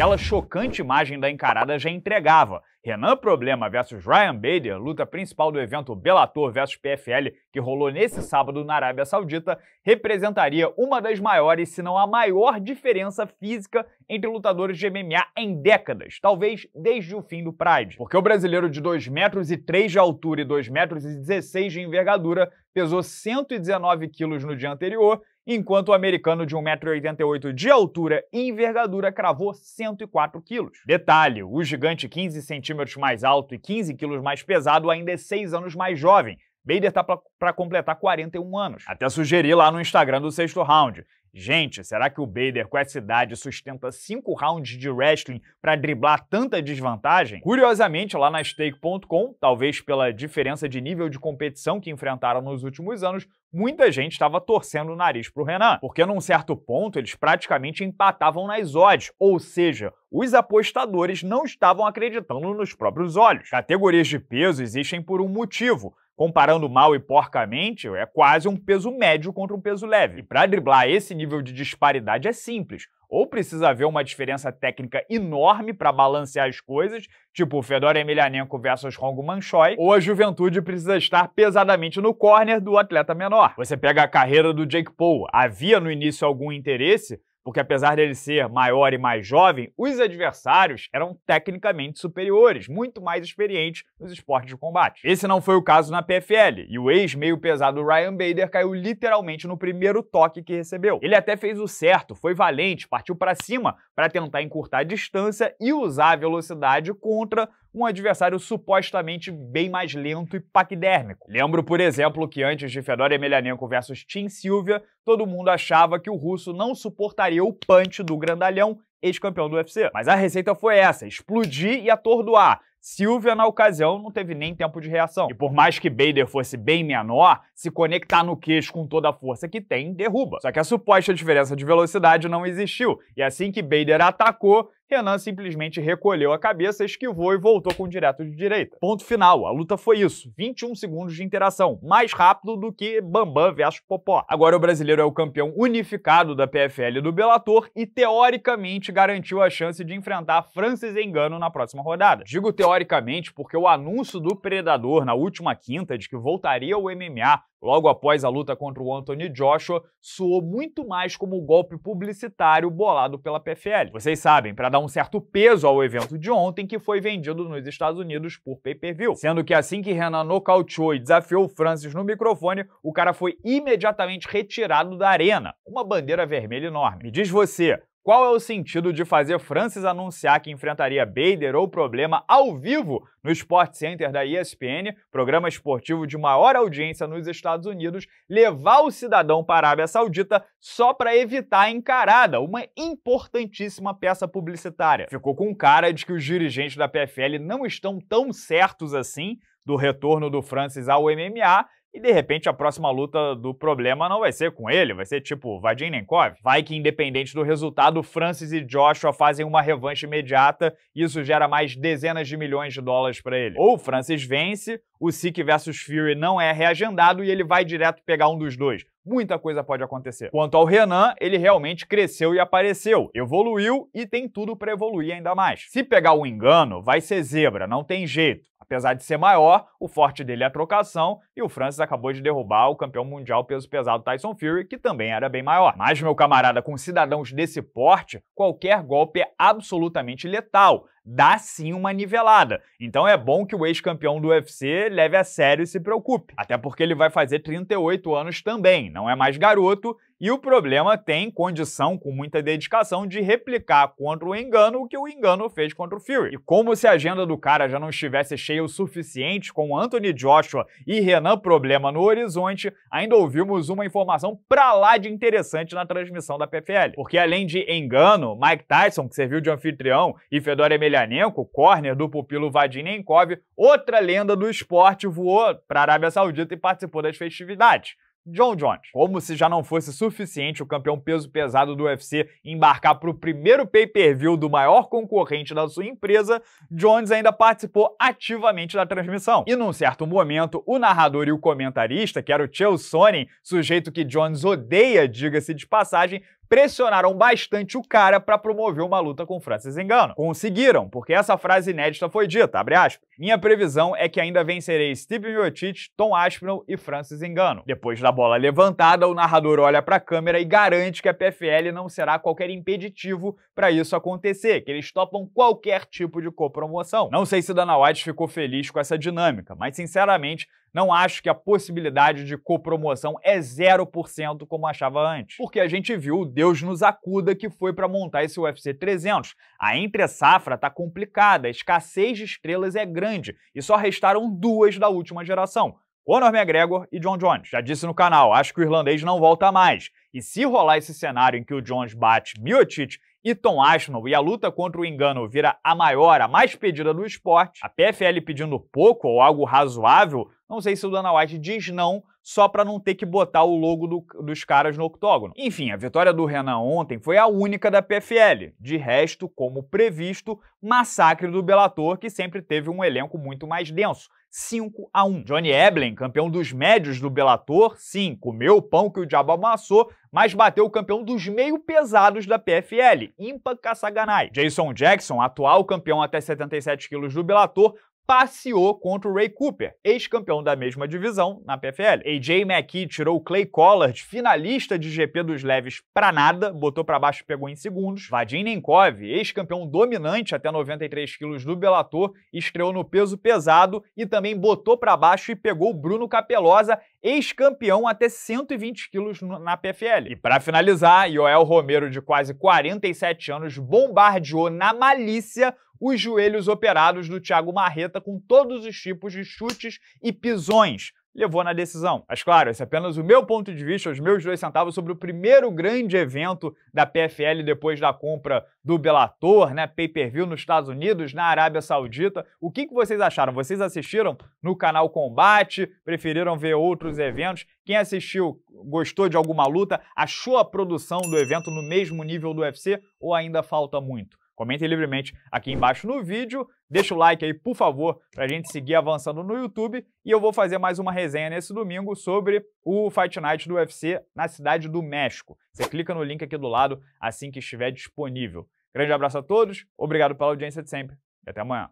Aquela chocante imagem da encarada já entregava. Renan Problema versus Ryan Bader, luta principal do evento Bellator versus PFL, que rolou nesse sábado na Arábia Saudita, representaria uma das maiores, se não a maior diferença física entre lutadores de MMA em décadas, talvez desde o fim do Pride. Porque o brasileiro de 2 metros e três de altura e 2,16 metros e 16 de envergadura pesou 119 quilos no dia anterior enquanto o americano de 1,88m de altura e envergadura cravou 104 quilos. Detalhe, o gigante 15 centímetros mais alto e 15 quilos mais pesado ainda é 6 anos mais jovem. Bader tá para completar 41 anos. Até sugeri lá no Instagram do sexto round. Gente, será que o Bader com essa idade sustenta 5 rounds de wrestling para driblar tanta desvantagem? Curiosamente, lá na stake.com, talvez pela diferença de nível de competição que enfrentaram nos últimos anos, muita gente estava torcendo o nariz para o Renan, porque num certo ponto eles praticamente empatavam nas odds, ou seja, os apostadores não estavam acreditando nos próprios olhos. Categorias de peso existem por um motivo. Comparando mal e porcamente, é quase um peso médio contra um peso leve. E para driblar esse nível de disparidade é simples ou precisa haver uma diferença técnica enorme para balancear as coisas, tipo Fedor Emelianenko versus Rongo Manchoy, ou a juventude precisa estar pesadamente no corner do atleta menor. Você pega a carreira do Jake Paul, havia no início algum interesse, porque apesar dele ser maior e mais jovem, os adversários eram tecnicamente superiores, muito mais experientes nos esportes de combate. Esse não foi o caso na PFL, e o ex-meio pesado Ryan Bader caiu literalmente no primeiro toque que recebeu. Ele até fez o certo, foi valente, partiu para cima para tentar encurtar a distância e usar a velocidade contra um adversário supostamente bem mais lento e paquidérmico. Lembro, por exemplo, que antes de Fedor Emelianenko versus Tim Silvia, todo mundo achava que o russo não suportaria o punch do grandalhão ex-campeão do UFC. Mas a receita foi essa, explodir e atordoar. Silvia, na ocasião, não teve nem tempo de reação. E por mais que Bader fosse bem menor, se conectar no queixo com toda a força que tem, derruba. Só que a suposta diferença de velocidade não existiu, e assim que Bader atacou, Renan simplesmente recolheu a cabeça, esquivou e voltou com o direto de direita. Ponto final, a luta foi isso, 21 segundos de interação, mais rápido do que Bambam versus Popó. Agora o brasileiro é o campeão unificado da PFL do Bellator e teoricamente garantiu a chance de enfrentar Francis Engano na próxima rodada. Digo teoricamente porque o anúncio do Predador na última quinta de que voltaria ao MMA Logo após a luta contra o Anthony Joshua, soou muito mais como um golpe publicitário bolado pela PFL. Vocês sabem, para dar um certo peso ao evento de ontem que foi vendido nos Estados Unidos por pay-per-view. Sendo que assim que Renan nocauteou e desafiou Francis no microfone, o cara foi imediatamente retirado da arena. Uma bandeira vermelha enorme. Me diz você, qual é o sentido de fazer Francis anunciar que enfrentaria Bader ou problema ao vivo no Sport Center da ESPN, programa esportivo de maior audiência nos Estados Unidos, levar o cidadão para a Arábia Saudita só para evitar a encarada, uma importantíssima peça publicitária? Ficou com cara de que os dirigentes da PFL não estão tão certos assim do retorno do Francis ao MMA e de repente a próxima luta do problema não vai ser com ele, vai ser tipo Vadim Nenkov. Vai que independente do resultado, Francis e Joshua fazem uma revanche imediata e isso gera mais dezenas de milhões de dólares para ele. Ou Francis vence, o Sick versus Fury não é reagendado e ele vai direto pegar um dos dois. Muita coisa pode acontecer. Quanto ao Renan, ele realmente cresceu e apareceu, evoluiu e tem tudo para evoluir ainda mais. Se pegar o engano, vai ser zebra, não tem jeito. Apesar de ser maior, o forte dele é a trocação e o Francis acabou de derrubar o campeão mundial peso pesado Tyson Fury, que também era bem maior. Mas, meu camarada, com cidadãos desse porte, qualquer golpe é absolutamente letal dá sim uma nivelada. Então é bom que o ex-campeão do UFC leve a sério e se preocupe. Até porque ele vai fazer 38 anos também, não é mais garoto e o problema tem condição, com muita dedicação, de replicar contra o engano o que o engano fez contra o Fury. E como se a agenda do cara já não estivesse cheia o suficiente com Anthony Joshua e Renan Problema no horizonte, ainda ouvimos uma informação pra lá de interessante na transmissão da PFL. Porque além de engano, Mike Tyson, que serviu de anfitrião, e Fedor Emelianenko, corner do pupilo Vadim Nenkov, outra lenda do esporte, voou pra Arábia Saudita e participou das festividades. John Jones. Como se já não fosse suficiente o campeão peso pesado do UFC embarcar para o primeiro pay-per-view do maior concorrente da sua empresa, Jones ainda participou ativamente da transmissão. E num certo momento, o narrador e o comentarista, que era o Chael Sonnen, sujeito que Jones odeia, diga-se de passagem, pressionaram bastante o cara para promover uma luta com Francis Engano. Conseguiram, porque essa frase inédita foi dita, abre aspas. Minha previsão é que ainda vencerei Steve Miocic, Tom Aspinall e Francis Engano. Depois da bola levantada, o narrador olha para a câmera e garante que a PFL não será qualquer impeditivo para isso acontecer, que eles topam qualquer tipo de copromoção. Não sei se Dana White ficou feliz com essa dinâmica, mas sinceramente não acho que a possibilidade de copromoção é 0% como achava antes, porque a gente viu o Deus nos acuda que foi para montar esse UFC 300. A entre safra tá complicada, a escassez de estrelas é grande e só restaram duas da última geração. Conor McGregor e John Jones. Já disse no canal, acho que o irlandês não volta mais. E se rolar esse cenário em que o Jones bate Miocic e Tom Aspinall e a luta contra o engano vira a maior, a mais pedida do esporte, a PFL pedindo pouco ou algo razoável, não sei se o Dana White diz não só para não ter que botar o logo do, dos caras no octógono. Enfim, a vitória do Renan ontem foi a única da PFL. De resto, como previsto, massacre do Bellator, que sempre teve um elenco muito mais denso. 5 a 1. Johnny Eblen, campeão dos médios do Bellator, sim, comeu o pão que o diabo amassou, mas bateu o campeão dos meio pesados da PFL, Impa Kasaganai. Jason Jackson, atual campeão até 77 quilos do Bellator, passeou contra o Ray Cooper, ex-campeão da mesma divisão na PFL. AJ McKee tirou o Clay Collard, finalista de GP dos leves, pra nada, botou para baixo e pegou em segundos. Vadim Nenkov, ex-campeão dominante até 93 quilos do Bellator, estreou no peso pesado e também botou para baixo e pegou o Bruno Capelosa, ex-campeão até 120 quilos na PFL. E para finalizar, Joel Romero, de quase 47 anos, bombardeou na malícia os joelhos operados do Thiago Marreta com todos os tipos de chutes e pisões levou na decisão. Mas claro, esse é apenas o meu ponto de vista, os meus dois centavos sobre o primeiro grande evento da PFL depois da compra do Bellator, né, pay-per-view nos Estados Unidos, na Arábia Saudita. O que, que vocês acharam? Vocês assistiram no canal Combate? Preferiram ver outros eventos? Quem assistiu gostou de alguma luta? Achou a produção do evento no mesmo nível do UFC ou ainda falta muito? Comentem livremente aqui embaixo no vídeo, deixa o like aí, por favor, para a gente seguir avançando no YouTube e eu vou fazer mais uma resenha nesse domingo sobre o Fight Night do UFC na Cidade do México. Você clica no link aqui do lado assim que estiver disponível. Grande abraço a todos, obrigado pela audiência de sempre e até amanhã.